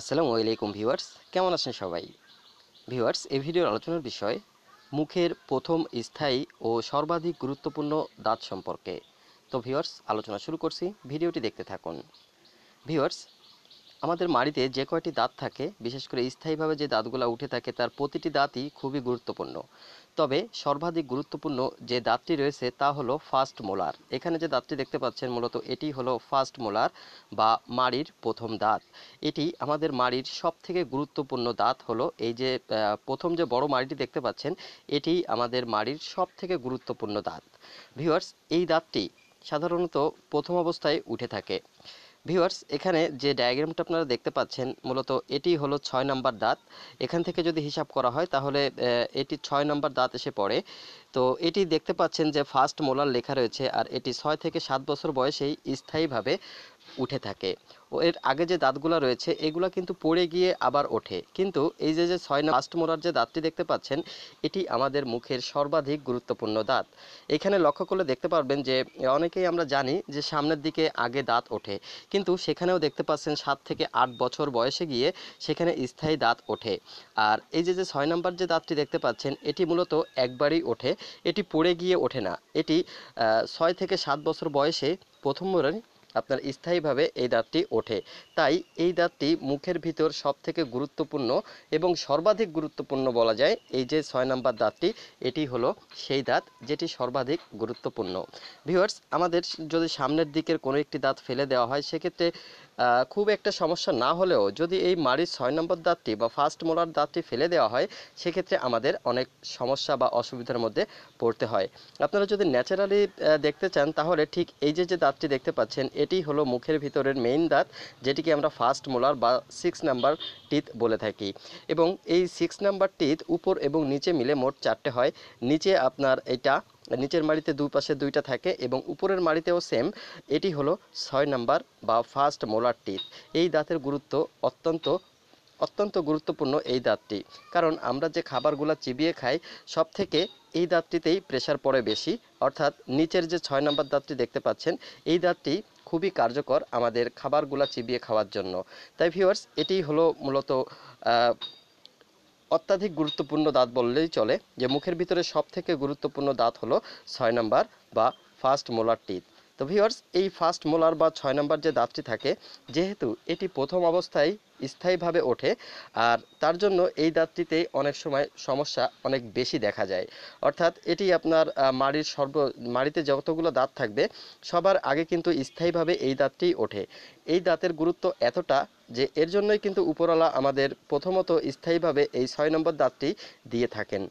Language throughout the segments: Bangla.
আসসালামু আলাইকুম ভিউয়ার্স কেমন আছেন সবাই ভিউয়ার্স এই ভিডিওর আলোচনার বিষয় মুখের প্রথম স্থায়ী ও সর্বাধিক গুরুত্বপূর্ণ দাঁত সম্পর্কে তো ভিউয়ার্স আলোচনা শুরু করছি ভিডিওটি দেখতে থাকুন ভিউয়ার্স আমাদের মাড়িতে যে কয়টি দাঁত থাকে বিশেষ করে স্থায়ীভাবে যে দাঁতগুলো উঠে থাকে তার প্রতিটি দাঁতই খুবই গুরুত্বপূর্ণ তবে সর্বাধিক গুরুত্বপূর্ণ যে দাঁতটি রয়েছে তা হলো ফার্স্ট মোলার এখানে যে দাঁতটি দেখতে পাচ্ছেন মূলত এটি হলো ফার্স্ট মোলার বা মাড়ির প্রথম দাঁত এটি আমাদের মাড়ির সব থেকে গুরুত্বপূর্ণ দাঁত হলো এই যে প্রথম যে বড় মাড়িটি দেখতে পাচ্ছেন এটি আমাদের মাড়ির সব থেকে গুরুত্বপূর্ণ দাঁত ভিউয়ার্স এই দাঁতটি সাধারণত প্রথম অবস্থায় উঠে থাকে ভিউয়ার্স এখানে যে ডায়াগ্রামটা আপনারা দেখতে পাচ্ছেন মূলত এটি হলো ছয় নম্বর দাঁত এখান থেকে যদি হিসাব করা হয় তাহলে এটি ছয় নম্বর দাঁত এসে পড়ে তো এটি দেখতে পাচ্ছেন যে ফার্স্ট মোলার লেখা রয়েছে আর এটি ছয় থেকে সাত বছর বয়সেই স্থায়ীভাবে উঠে থাকে ও এর আগে যে দাঁতগুলো রয়েছে এগুলো কিন্তু পড়ে গিয়ে আবার ওঠে কিন্তু এই যে যে ছয় লাস্ট মোড়ার যে দাঁতটি দেখতে পাচ্ছেন এটি আমাদের মুখের সর্বাধিক গুরুত্বপূর্ণ দাঁত এখানে লক্ষ্য করলে দেখতে পারবেন যে অনেকেই আমরা জানি যে সামনের দিকে আগে দাঁত ওঠে কিন্তু সেখানেও দেখতে পাচ্ছেন সাত থেকে আট বছর বয়সে গিয়ে সেখানে স্থায়ী দাঁত ওঠে আর এই যে যে ছয় নম্বর যে দাঁতটি দেখতে পাচ্ছেন এটি মূলত একবারই ওঠে এটি পড়ে গিয়ে ওঠে না এটি ছয় থেকে সাত বছর বয়সে প্রথম আপনার স্থায়ীভাবে এই দাঁতটি ওঠে তাই এই দাঁতটি মুখের ভিতর সবথেকে গুরুত্বপূর্ণ এবং সর্বাধিক গুরুত্বপূর্ণ বলা যায় এই যে ছয় নম্বর দাঁতটি এটি হলো সেই দাঁত যেটি সর্বাধিক গুরুত্বপূর্ণ ভিওয়ার্স আমাদের যদি সামনের দিকের কোনো একটি দাঁত ফেলে দেওয়া হয় সেক্ষেত্রে খুব একটা সমস্যা না হলেও যদি এই মাড়ির ছয় নম্বর দাঁতটি বা ফার্স্ট মোলার দাঁতটি ফেলে দেওয়া হয় সেক্ষেত্রে আমাদের অনেক সমস্যা বা অসুবিধার মধ্যে পড়তে হয় আপনারা যদি ন্যাচারালি দেখতে চান তাহলে ঠিক এই যে যে দাঁতটি দেখতে পাচ্ছেন এটি হলো মুখের ভিতরের মেইন দাঁত যেটিকে আমরা ফার্স্ট মোলার বা সিক্স নাম্বার টিথ বলে থাকি এবং এই সিক্স নাম্বার টিথ উপর এবং নিচে মিলে মোট চারটে হয় নিচে আপনার এটা নিচের মাড়িতে দুই পাশে দুইটা থাকে এবং উপরের মাড়িতেও সেম এটি হলো ছয় নাম্বার বা ফার্স্ট মোলার টিথ এই দাঁতের গুরুত্ব অত্যন্ত অত্যন্ত গুরুত্বপূর্ণ এই দাঁতটি কারণ আমরা যে খাবারগুলো চিবিয়ে খাই সব থেকে এই দাঁতটিতেই প্রেশার পড়ে বেশি অর্থাৎ নিচের যে ছয় নম্বর দাঁতটি দেখতে পাচ্ছেন এই দাঁতটি খুবই কার্যকর আমাদের খাবারগুলা চিবিয়ে খাওয়ার জন্য তাই ভিউয়ার্স এটি হলো মূলত অত্যাধিক গুরুত্বপূর্ণ দাঁত বললেই চলে যে মুখের ভিতরে সব থেকে গুরুত্বপূর্ণ দাঁত হলো ছয় নাম্বার বা ফার্স্ট মোলার টিথ তো ভিওয়ার্স এই ফার্স্ট মোলার বা ছয় নম্বর যে দাঁতটি থাকে যেহেতু এটি প্রথম অবস্থায় স্থায়ীভাবে ওঠে আর তার জন্য এই দাঁতটিতে অনেক সময় সমস্যা অনেক বেশি দেখা যায় অর্থাৎ এটি আপনার মাড়ির সর্ব মাড়িতে যতগুলো দাঁত থাকবে সবার আগে কিন্তু স্থায়ীভাবে এই দাঁতটি ওঠে এই দাঁতের গুরুত্ব এতটা যে এর জন্যই কিন্তু উপরওয়ালা আমাদের প্রথমত স্থায়ীভাবে এই ছয় নম্বর দাঁতটি দিয়ে থাকেন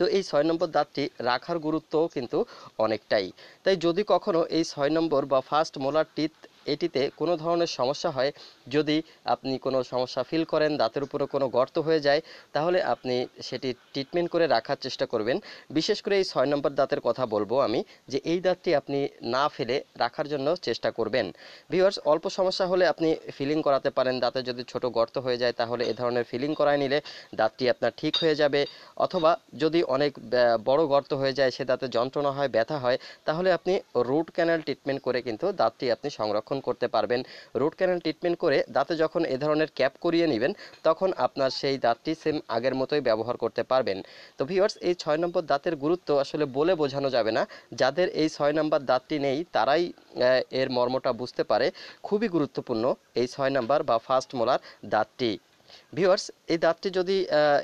তো এই ছয় নম্বর দাঁতটি রাখার গুরুত্ব কিন্তু অনেকটাই তাই যদি কখনও এই ছয় নম্বর বা ফার্স্ট মোলার টিথ এটিতে কোনো ধরনের সমস্যা হয় যদি আপনি কোনো সমস্যা ফিল করেন দাঁতের উপরে কোনো গর্ত হয়ে যায় তাহলে আপনি সেটি ট্রিটমেন্ট করে রাখার চেষ্টা করবেন বিশেষ করে এই ছয় নম্বর দাঁতের কথা বলবো আমি যে এই দাঁতটি আপনি না ফেলে রাখার জন্য চেষ্টা করবেন ভিওয়ার্স অল্প সমস্যা হলে আপনি ফিলিং করাতে পারেন দাঁতে যদি ছোট গর্ত হয়ে যায় তাহলে এ ধরনের ফিলিং করায় নিলে দাঁতটি আপনার ঠিক হয়ে যাবে অথবা যদি অনেক বড় গর্ত হয়ে যায় সে দাঁতে যন্ত্রণা হয় ব্যথা হয় তাহলে আপনি রুট ক্যানেল ট্রিটমেন্ট করে কিন্তু দাঁতটি আপনি সংরক্ষণ গ্রহণ করতে পারবেন রুট ক্যানেল ট্রিটমেন্ট করে দাঁতে যখন এ ধরনের ক্যাপ করিয়ে নেবেন তখন আপনার সেই দাঁতটি সেম আগের মতোই ব্যবহার করতে পারবেন তো ভিওয়ার্স এই ছয় নম্বর দাঁতের গুরুত্ব আসলে বলে বোঝানো যাবে না যাদের এই ছয় নম্বর দাঁতটি নেই তারাই এর মর্মটা বুঝতে পারে খুবই গুরুত্বপূর্ণ এই ছয় নম্বর বা ফার্স্ট মোলার দাঁতটি ভিওয়ার্স এই দাঁতটি যদি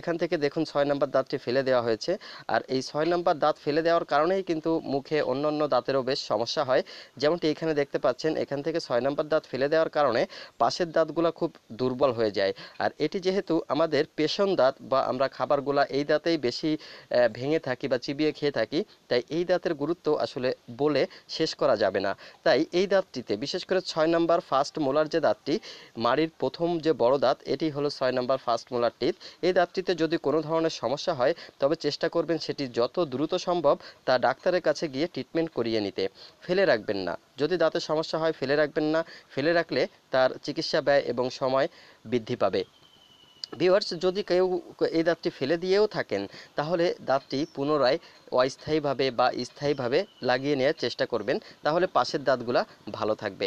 এখান থেকে দেখুন ছয় নম্বর দাঁতটি ফেলে দেওয়া হয়েছে আর এই ছয় নম্বর দাঁত ফেলে দেওয়ার কারণেই কিন্তু মুখে অন্য অন্য দাঁতেরও বেশ সমস্যা হয় যেমনটি এখানে দেখতে পাচ্ছেন এখান থেকে ছয় নম্বর দাঁত ফেলে দেওয়ার কারণে পাশের দাঁতগুলো খুব দুর্বল হয়ে যায় আর এটি যেহেতু আমাদের পেশন দাঁত বা আমরা খাবারগুলা এই দাঁতেই বেশি ভেঙে থাকি বা চিবিয়ে খেয়ে থাকি তাই এই দাঁতের গুরুত্ব আসলে বলে শেষ করা যাবে না তাই এই দাঁতটিতে বিশেষ করে ছয় নম্বর ফার্স্ট মোলার যে দাঁতটি মাড়ির প্রথম যে বড় দাঁত এটি হলো হলো ছয় নম্বর ফার্স্ট মোলার টিথ এই দাঁতটিতে যদি কোনো ধরনের সমস্যা হয় তবে চেষ্টা করবেন সেটি যত দ্রুত সম্ভব তা ডাক্তারের কাছে গিয়ে ট্রিটমেন্ট করিয়ে নিতে ফেলে রাখবেন না যদি দাঁতের সমস্যা হয় ফেলে রাখবেন না ফেলে রাখলে তার চিকিৎসা ব্যয় এবং সময় বৃদ্ধি পাবে ভিউয়ার্স যদি কেউ এই দাঁতটি ফেলে দিয়েও থাকেন তাহলে দাঁতটি পুনরায় অস্থায়ীভাবে বা স্থায়ীভাবে লাগিয়ে নেওয়ার চেষ্টা করবেন তাহলে পাশের দাঁতগুলা ভালো থাকবে